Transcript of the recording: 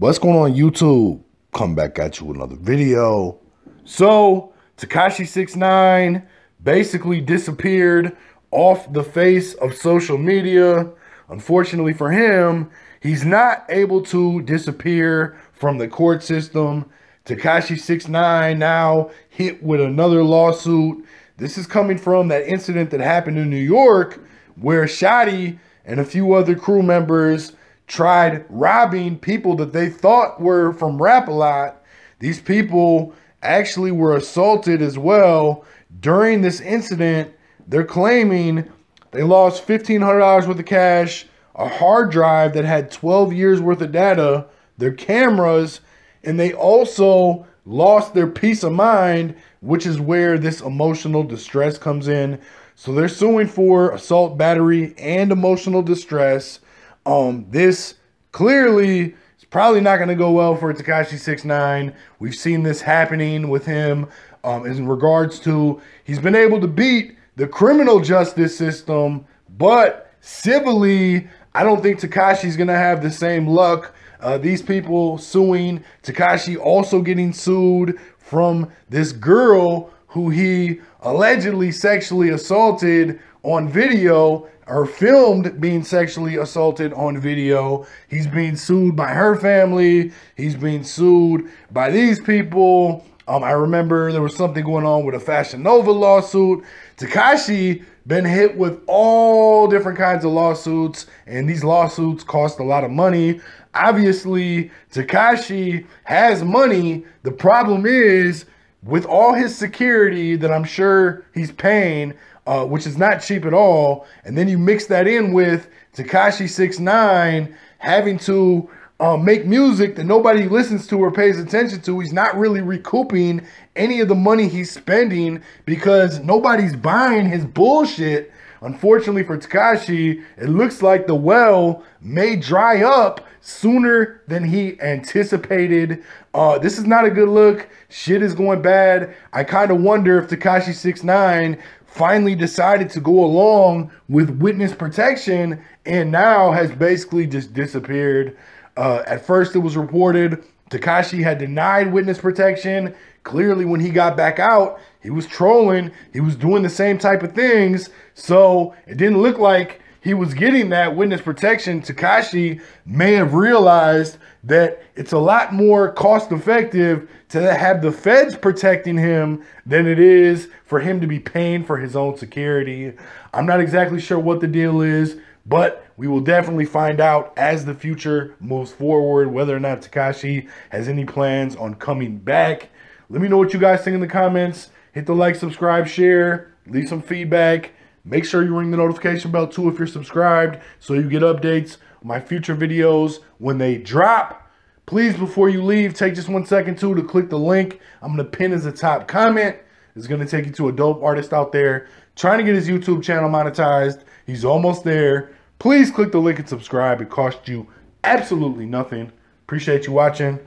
What's going on YouTube? Come back at you with another video. So, takashi Six Nine basically disappeared off the face of social media. Unfortunately for him, he's not able to disappear from the court system. takashi Six Nine now hit with another lawsuit. This is coming from that incident that happened in New York where Shotty and a few other crew members tried robbing people that they thought were from Rap a Lot. These people actually were assaulted as well during this incident. They're claiming they lost $1,500 worth of cash, a hard drive that had 12 years worth of data, their cameras, and they also lost their peace of mind, which is where this emotional distress comes in. So they're suing for assault, battery, and emotional distress. Um, this clearly is probably not going to go well for Takashi Six Nine. We've seen this happening with him um, in regards to he's been able to beat the criminal justice system, but civilly, I don't think Takashi's going to have the same luck. Uh, these people suing Takashi also getting sued from this girl who he allegedly sexually assaulted on video or filmed being sexually assaulted on video. He's being sued by her family. He's being sued by these people. Um, I remember there was something going on with a Fashion Nova lawsuit. Takashi been hit with all different kinds of lawsuits, and these lawsuits cost a lot of money. Obviously, Takashi has money. The problem is with all his security that I'm sure he's paying, uh, which is not cheap at all. And then you mix that in with Takashi Six Nine having to uh, make music that nobody listens to or pays attention to. He's not really recouping any of the money he's spending because nobody's buying his bullshit. Unfortunately for Takashi, it looks like the well may dry up sooner than he anticipated. Uh, this is not a good look. Shit is going bad. I kind of wonder if Takashi Six Nine finally decided to go along with witness protection and now has basically just disappeared. Uh, at first, it was reported Takashi had denied witness protection. Clearly, when he got back out, he was trolling, he was doing the same type of things. So it didn't look like he was getting that witness protection, Takashi may have realized that it's a lot more cost effective to have the feds protecting him than it is for him to be paying for his own security. I'm not exactly sure what the deal is, but we will definitely find out as the future moves forward whether or not Takashi has any plans on coming back. Let me know what you guys think in the comments. Hit the like, subscribe, share, leave some feedback. Make sure you ring the notification bell too if you're subscribed so you get updates my future videos when they drop. Please, before you leave, take just one second too to click the link. I'm going to pin as a top comment. It's going to take you to a dope artist out there trying to get his YouTube channel monetized. He's almost there. Please click the link and subscribe. It costs you absolutely nothing. Appreciate you watching.